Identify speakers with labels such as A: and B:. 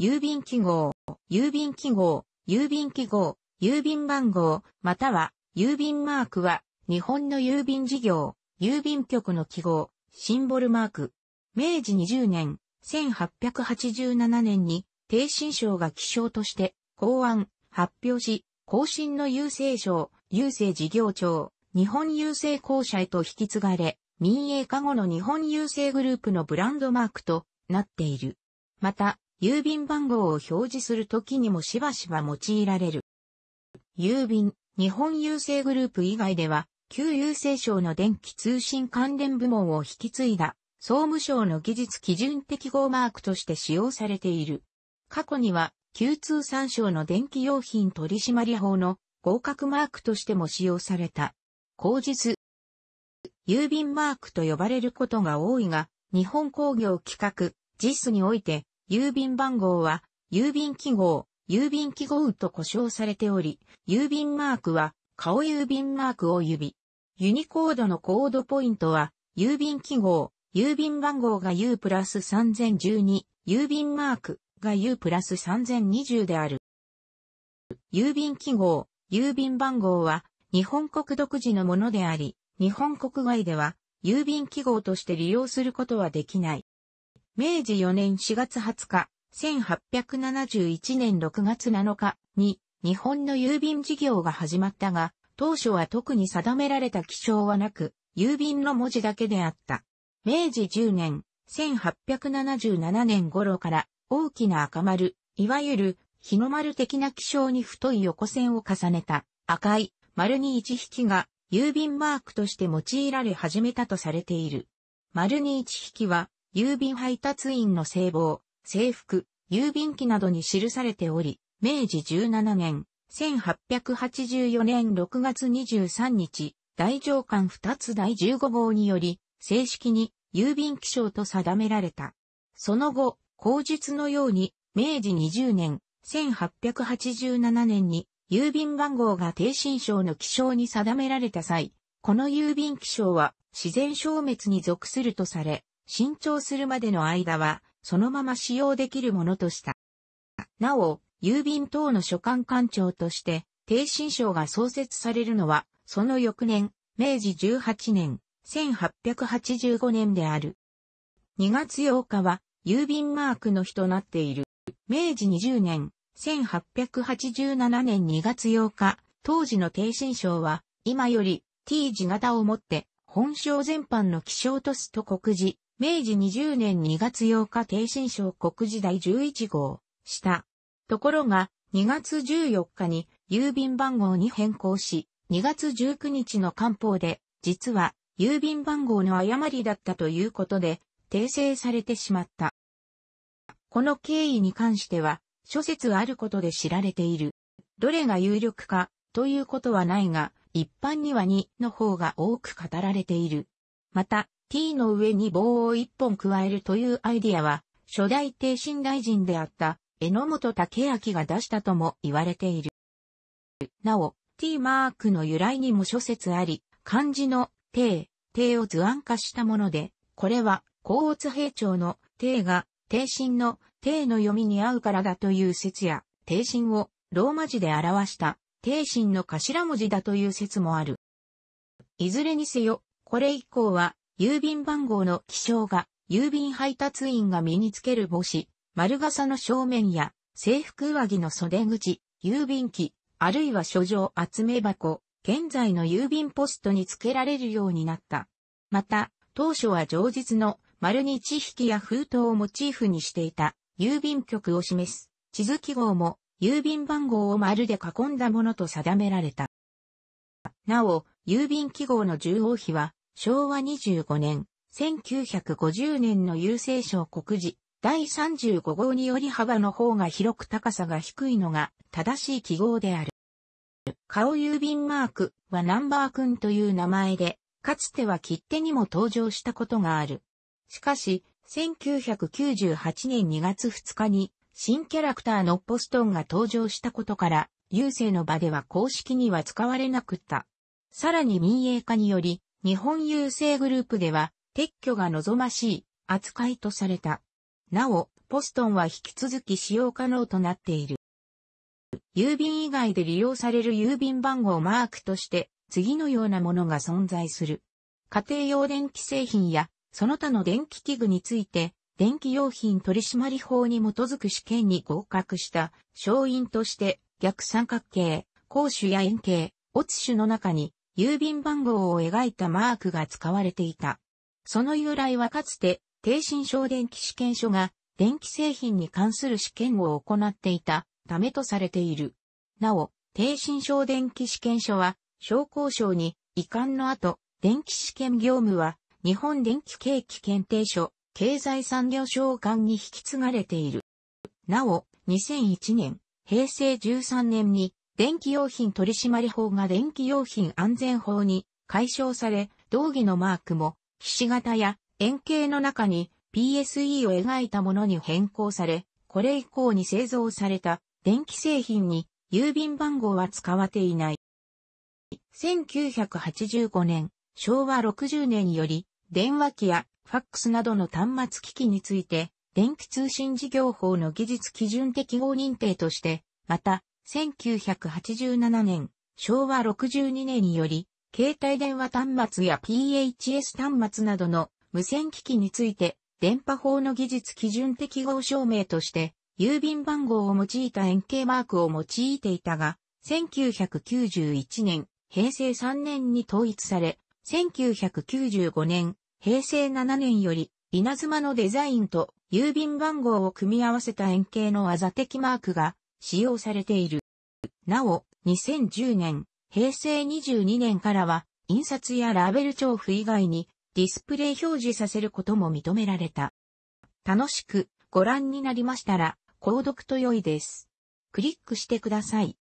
A: 郵便記号、郵便記号、郵便記号、郵便番号、または、郵便マークは、日本の郵便事業、郵便局の記号、シンボルマーク。明治20年、1887年に、低新省が記章として、公案、発表し、更新の郵政省、郵政事業庁、日本郵政公社へと引き継がれ、民営化後の日本郵政グループのブランドマークとなっている。また、郵便番号を表示するときにもしばしば用いられる。郵便、日本郵政グループ以外では、旧郵政省の電気通信関連部門を引き継いだ、総務省の技術基準適合マークとして使用されている。過去には、旧通産省の電気用品取締法の合格マークとしても使用された。口実。郵便マークと呼ばれることが多いが、日本工業企画、JIS において、郵便番号は、郵便記号、郵便記号と呼称されており、郵便マークは、顔郵便マークを指。ユニコードのコードポイントは、郵便記号、郵便番号が U プラス3012、郵便マークが U プラス3020である。郵便記号、郵便番号は、日本国独自のものであり、日本国外では、郵便記号として利用することはできない。明治4年4月20日、1871年6月7日に日本の郵便事業が始まったが、当初は特に定められた記章はなく、郵便の文字だけであった。明治10年、1877年頃から大きな赤丸、いわゆる日の丸的な気象に太い横線を重ねた赤い丸に一匹が郵便マークとして用いられ始めたとされている。丸に1匹は郵便配達員の制帽、制服、郵便機などに記されており、明治17年、1884年6月23日、大上官2つ第15号により、正式に郵便機章と定められた。その後、口述のように、明治20年、1887年に、郵便番号が低新章の記章に定められた際、この郵便機章は自然消滅に属するとされ、新調するまでの間は、そのまま使用できるものとした。なお、郵便等の所管官庁として、定心省が創設されるのは、その翌年、明治18年、1885年である。2月8日は、郵便マークの日となっている。明治20年、1887年2月8日、当時の定心省は、今より T 字型をもって、本省全般の気象とすと告示、明治20年2月8日帝新将国時代11号、した。ところが、2月14日に郵便番号に変更し、2月19日の官報で、実は郵便番号の誤りだったということで、訂正されてしまった。この経緯に関しては、諸説あることで知られている。どれが有力か、ということはないが、一般には2の方が多く語られている。また、T の上に棒を一本加えるというアイディアは、初代帝神大臣であった榎本武明が出したとも言われている。なお、T マークの由来にも諸説あり、漢字の帝、帝を図案化したもので、これは、高津兵長の帝が、帝神の帝の読みに合うからだという説や、帝神をローマ字で表した帝神の頭文字だという説もある。いずれにせよ、これ以降は郵便番号の記章が、郵便配達員が身につける帽子、丸傘の正面や、制服上着の袖口、郵便機、あるいは書状集め箱、現在の郵便ポストに付けられるようになった。また、当初は常日の丸に地引きや封筒をモチーフにしていた郵便局を示す地図記号も郵便番号を丸で囲んだものと定められた。なお、郵便記号の重要比は昭和25年、1950年の郵政省告示、第35号により幅の方が広く高さが低いのが正しい記号である。顔郵便マークはナンバー君という名前で、かつては切手にも登場したことがある。しかし、1998年2月2日に新キャラクターのポストンが登場したことから、郵政の場では公式には使われなくった。さらに民営化により、日本郵政グループでは撤去が望ましい扱いとされた。なお、ポストンは引き続き使用可能となっている。郵便以外で利用される郵便番号マークとして次のようなものが存在する。家庭用電気製品やその他の電気器具について電気用品取締法に基づく試験に合格した商員として逆三角形、公主や円形、オツ種の中に郵便番号を描いたマークが使われていた。その由来はかつて、低信省電気試験所が電気製品に関する試験を行っていたためとされている。なお、低信省電気試験所は、商工省に遺憾の後、電気試験業務は日本電気景気検定所、経済産業省管に引き継がれている。なお、2001年、平成13年に電気用品取締法が電気用品安全法に解消され、道義のマークも、ひし形や円形の中に PSE を描いたものに変更され、これ以降に製造された電気製品に郵便番号は使われていない。1985年、昭和60年より、電話機やファックスなどの端末機器について、電気通信事業法の技術基準適合認定として、また、1987年、昭和62年により、携帯電話端末や PHS 端末などの無線機器について、電波法の技術基準適合証明として、郵便番号を用いた円形マークを用いていたが、1991年、平成3年に統一され、1995年、平成7年より、稲妻のデザインと郵便番号を組み合わせた円形の技的マークが使用されている。なお、2010年、平成22年からは、印刷やラベル調布以外に、ディスプレイ表示させることも認められた。楽しくご覧になりましたら、購読と良いです。クリックしてください。